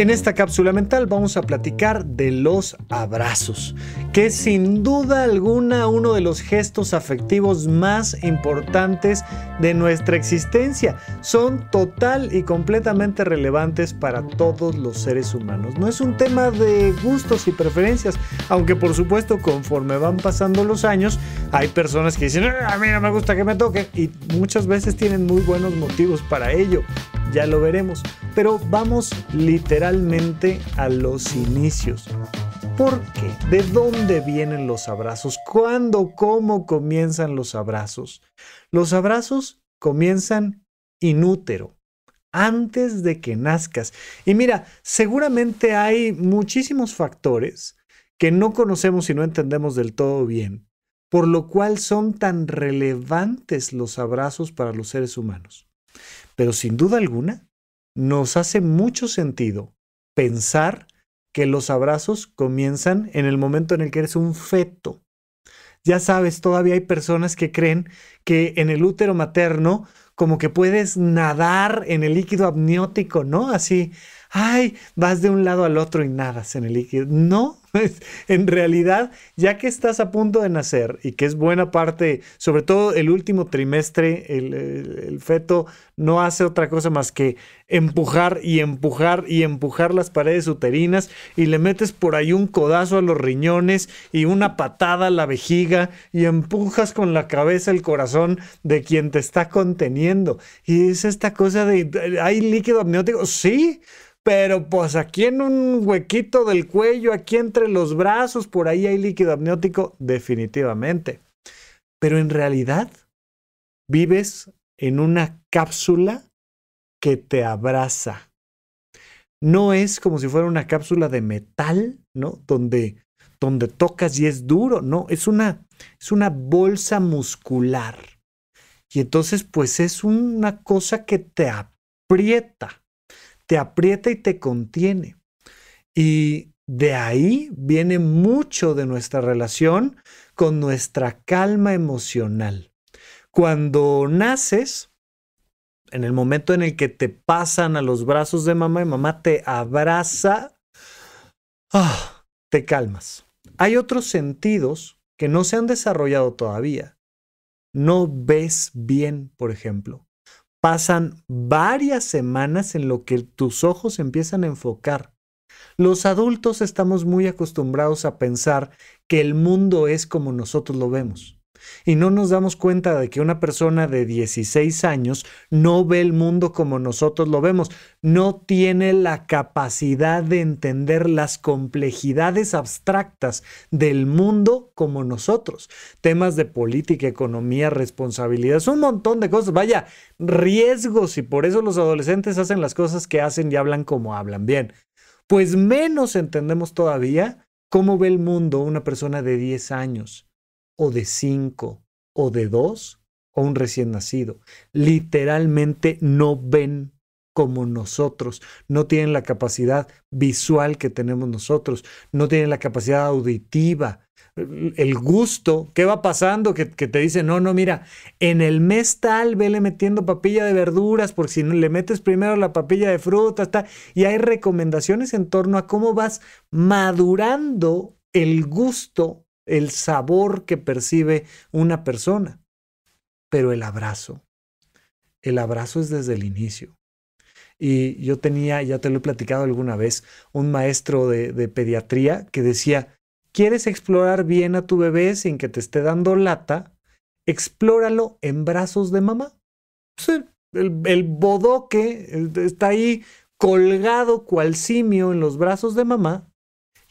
En esta cápsula mental vamos a platicar de los abrazos, que es sin duda alguna uno de los gestos afectivos más importantes de nuestra existencia. Son total y completamente relevantes para todos los seres humanos. No es un tema de gustos y preferencias, aunque por supuesto conforme van pasando los años, hay personas que dicen, a mí no me gusta que me toque y muchas veces tienen muy buenos motivos para ello. Ya lo veremos. Pero vamos literalmente a los inicios. ¿Por qué? ¿De dónde vienen los abrazos? ¿Cuándo, cómo comienzan los abrazos? Los abrazos comienzan inútero, antes de que nazcas. Y mira, seguramente hay muchísimos factores que no conocemos y no entendemos del todo bien, por lo cual son tan relevantes los abrazos para los seres humanos. Pero sin duda alguna, nos hace mucho sentido pensar que los abrazos comienzan en el momento en el que eres un feto. Ya sabes, todavía hay personas que creen que en el útero materno como que puedes nadar en el líquido amniótico, ¿no? Así, ay, vas de un lado al otro y nadas en el líquido. No, en realidad, ya que estás a punto de nacer y que es buena parte, sobre todo el último trimestre, el, el, feto no hace otra cosa más que empujar y empujar y empujar las paredes uterinas y le metes por ahí un codazo a los riñones y una patada a la vejiga y empujas con la cabeza el corazón de quien te está conteniendo. Y es esta cosa de, ¿hay líquido amniótico? Sí pero pues aquí en un huequito del cuello, aquí entre los brazos, por ahí hay líquido amniótico, definitivamente. Pero en realidad vives en una cápsula que te abraza. No es como si fuera una cápsula de metal, ¿no? Donde, donde tocas y es duro, no, es una, es una bolsa muscular. Y entonces, pues es una cosa que te aprieta te aprieta y te contiene. Y de ahí viene mucho de nuestra relación con nuestra calma emocional. Cuando naces, en el momento en el que te pasan a los brazos de mamá y mamá te abraza, ah, te calmas. Hay otros sentidos que no se han desarrollado todavía. No ves bien, por ejemplo. Pasan varias semanas en lo que tus ojos empiezan a enfocar. Los adultos estamos muy acostumbrados a pensar que el mundo es como nosotros lo vemos y no nos damos cuenta de que una persona de 16 años no ve el mundo como nosotros lo vemos, no tiene la capacidad de entender las complejidades abstractas del mundo como nosotros. Temas de política, economía, responsabilidades, un montón de cosas, vaya, riesgos y por eso los adolescentes hacen las cosas que hacen y hablan como hablan. Bien, pues menos entendemos todavía cómo ve el mundo una persona de 10 años o de cinco o de dos o un recién nacido. Literalmente no ven como nosotros, no tienen la capacidad visual que tenemos nosotros, no tienen la capacidad auditiva, el gusto, ¿qué va pasando? Que, te dicen, no, no, mira, en el mes tal, vele metiendo papilla de verduras, porque si le metes primero la papilla de frutas, y hay recomendaciones en torno a cómo vas madurando el gusto el sabor que percibe una persona. Pero el abrazo, el abrazo es desde el inicio. Y yo tenía, ya te lo he platicado alguna vez, un maestro de, pediatría que decía, ¿quieres explorar bien a tu bebé sin que te esté dando lata? Explóralo en brazos de mamá. el bodoque está ahí colgado cual simio en los brazos de mamá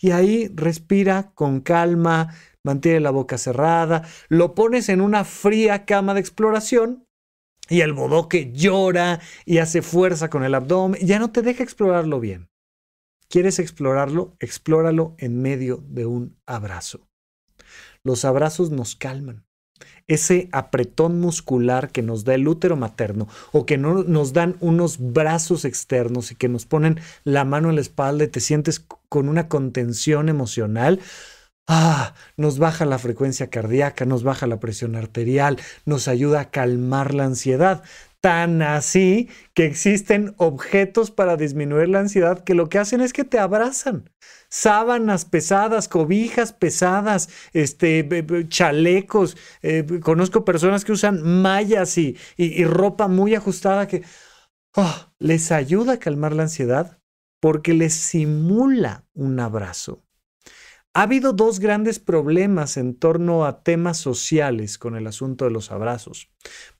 y ahí respira con calma, mantiene la boca cerrada, lo pones en una fría cama de exploración y el bodoque llora y hace fuerza con el abdomen, ya no te deja explorarlo bien. ¿Quieres explorarlo? Explóralo en medio de un abrazo. Los abrazos nos calman. Ese apretón muscular que nos da el útero materno o que nos dan unos brazos externos y que nos ponen la mano en la espalda y te sientes con una contención emocional, Ah, nos baja la frecuencia cardíaca, nos baja la presión arterial, nos ayuda a calmar la ansiedad. Tan así que existen objetos para disminuir la ansiedad que lo que hacen es que te abrazan. Sábanas pesadas, cobijas pesadas, este, chalecos. Eh, conozco personas que usan mallas y, ropa muy ajustada que ah, les ayuda a calmar la ansiedad porque les simula un abrazo. Ha habido dos grandes problemas en torno a temas sociales con el asunto de los abrazos.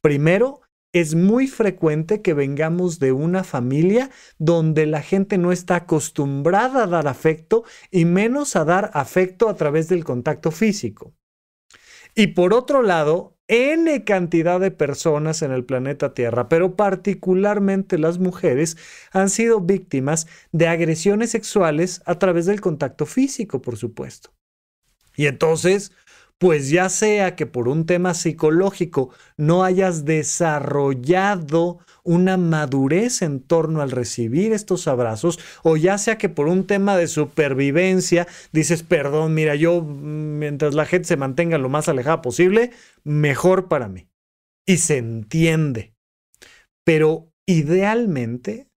Primero, es muy frecuente que vengamos de una familia donde la gente no está acostumbrada a dar afecto y menos a dar afecto a través del contacto físico. Y por otro lado, N cantidad de personas en el planeta Tierra, pero particularmente las mujeres, han sido víctimas de agresiones sexuales a través del contacto físico, por supuesto. Y entonces, pues ya sea que por un tema psicológico no hayas desarrollado una madurez en torno al recibir estos abrazos, o ya sea que por un tema de supervivencia dices, perdón, mira, yo mm, mientras la gente se mantenga lo más alejada posible, mejor para mí. Y se entiende. Pero idealmente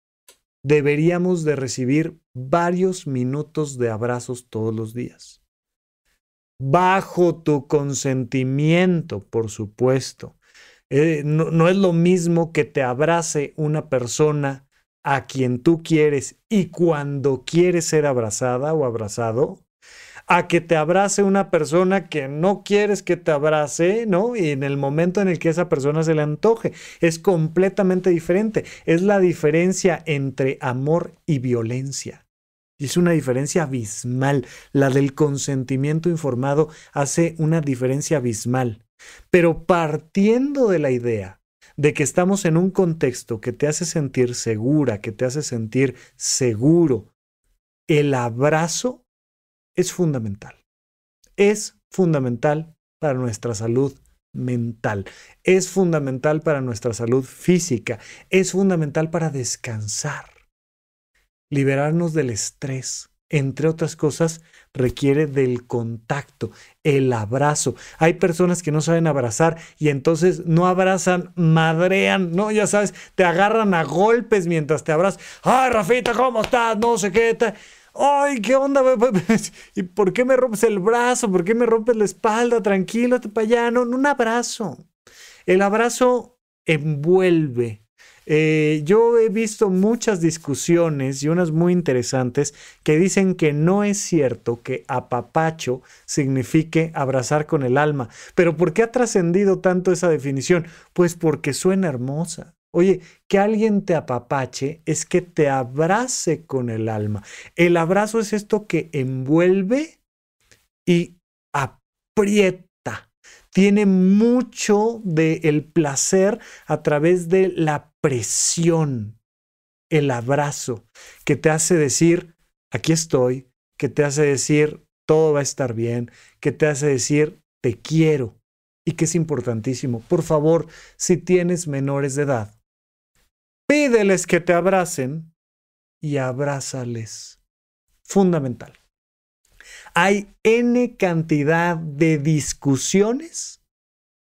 deberíamos de recibir varios minutos de abrazos todos los días bajo tu consentimiento, por supuesto. Eh, no, no es lo mismo que te abrace una persona a quien tú quieres y cuando quieres ser abrazada o abrazado, a que te abrace una persona que no quieres que te abrace, ¿no? Y en el momento en el que esa persona se le antoje, es completamente diferente. Es la diferencia entre amor y violencia. Es una diferencia abismal. La del consentimiento informado hace una diferencia abismal. Pero partiendo de la idea de que estamos en un contexto que te hace sentir segura, que te hace sentir seguro, el abrazo es fundamental. Es fundamental para nuestra salud mental, es fundamental para nuestra salud física, es fundamental para descansar. Liberarnos del estrés, entre otras cosas, requiere del contacto, el abrazo. Hay personas que no saben abrazar y entonces no abrazan, madrean, ¿no? Ya sabes, te agarran a golpes mientras te abrazas. ¡Ay, Rafita, ¿cómo estás? No sé qué. ¡Ay, qué onda! ¿Y por qué me rompes el brazo? ¿Por qué me rompes la espalda? Tranquilo, para allá. No, un abrazo. El abrazo envuelve, eh, yo he visto muchas discusiones y unas muy interesantes que dicen que no es cierto que apapacho signifique abrazar con el alma. Pero ¿por qué ha trascendido tanto esa definición? Pues porque suena hermosa. Oye, que alguien te apapache es que te abrace con el alma. El abrazo es esto que envuelve y aprieta tiene mucho del placer a través de la presión, el abrazo que te hace decir, aquí estoy, que te hace decir, todo va a estar bien, que te hace decir, te quiero. Y que es importantísimo, por favor, si tienes menores de edad, pídeles que te abracen y abrázales. Fundamental. Hay N cantidad de discusiones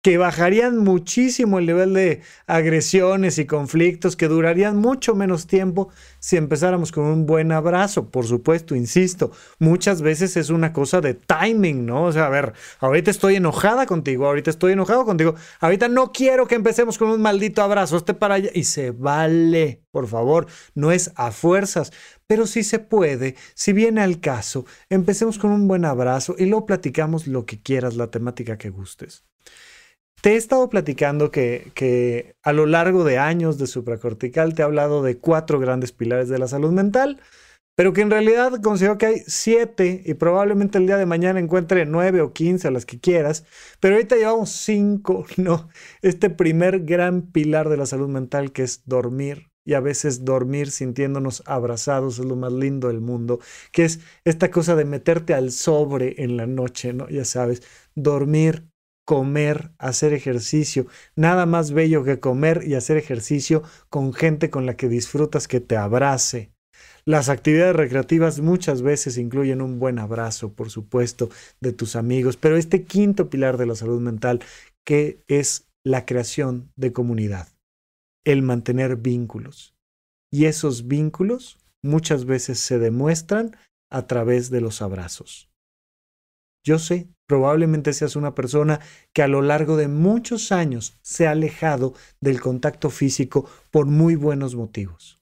que bajarían muchísimo el nivel de agresiones y conflictos, que durarían mucho menos tiempo si empezáramos con un buen abrazo, por supuesto, insisto, muchas veces es una cosa de timing, ¿no? O sea, a ver, ahorita estoy enojada contigo, ahorita estoy enojado contigo, ahorita no quiero que empecemos con un maldito abrazo, este para allá, y se vale, por favor, no es a fuerzas, pero si se puede, si viene al caso, empecemos con un buen abrazo y luego platicamos lo que quieras, la temática que gustes. Te he estado platicando que, que a lo largo de años de supracortical te he hablado de cuatro grandes pilares de la salud mental, pero que en realidad considero que hay siete y probablemente el día de mañana encuentre nueve o quince, a las que quieras, pero ahorita llevamos cinco, ¿no? Este primer gran pilar de la salud mental que es dormir, y a veces dormir sintiéndonos abrazados es lo más lindo del mundo, que es esta cosa de meterte al sobre en la noche, ¿no? Ya sabes, dormir comer, hacer ejercicio. Nada más bello que comer y hacer ejercicio con gente con la que disfrutas que te abrace. Las actividades recreativas muchas veces incluyen un buen abrazo, por supuesto, de tus amigos, pero este quinto pilar de la salud mental, que es la creación de comunidad, el mantener vínculos. Y esos vínculos muchas veces se demuestran a través de los abrazos. Yo sé, probablemente seas una persona que a lo largo de muchos años se ha alejado del contacto físico por muy buenos motivos.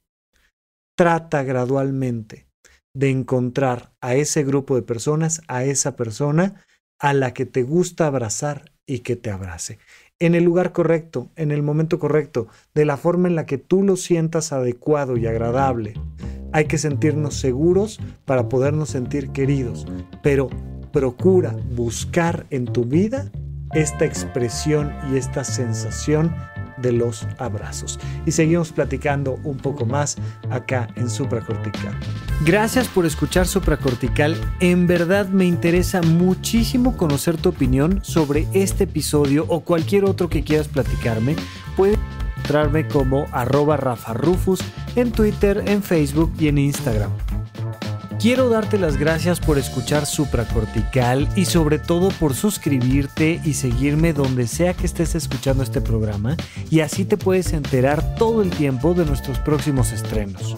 Trata gradualmente de encontrar a ese grupo de personas, a esa persona a la que te gusta abrazar y que te abrace. En el lugar correcto, en el momento correcto, de la forma en la que tú lo sientas adecuado y agradable. Hay que sentirnos seguros para podernos sentir queridos, pero procura buscar en tu vida esta expresión y esta sensación de los abrazos. Y seguimos platicando un poco más acá en Supracortical. Gracias por escuchar Supracortical. En verdad me interesa muchísimo conocer tu opinión sobre este episodio o cualquier otro que quieras platicarme. Puedes encontrarme como arroba Rafa en Twitter, en Facebook y en Instagram. Quiero darte las gracias por escuchar Supracortical y sobre todo por suscribirte y seguirme donde sea que estés escuchando este programa y así te puedes enterar todo el tiempo de nuestros próximos estrenos.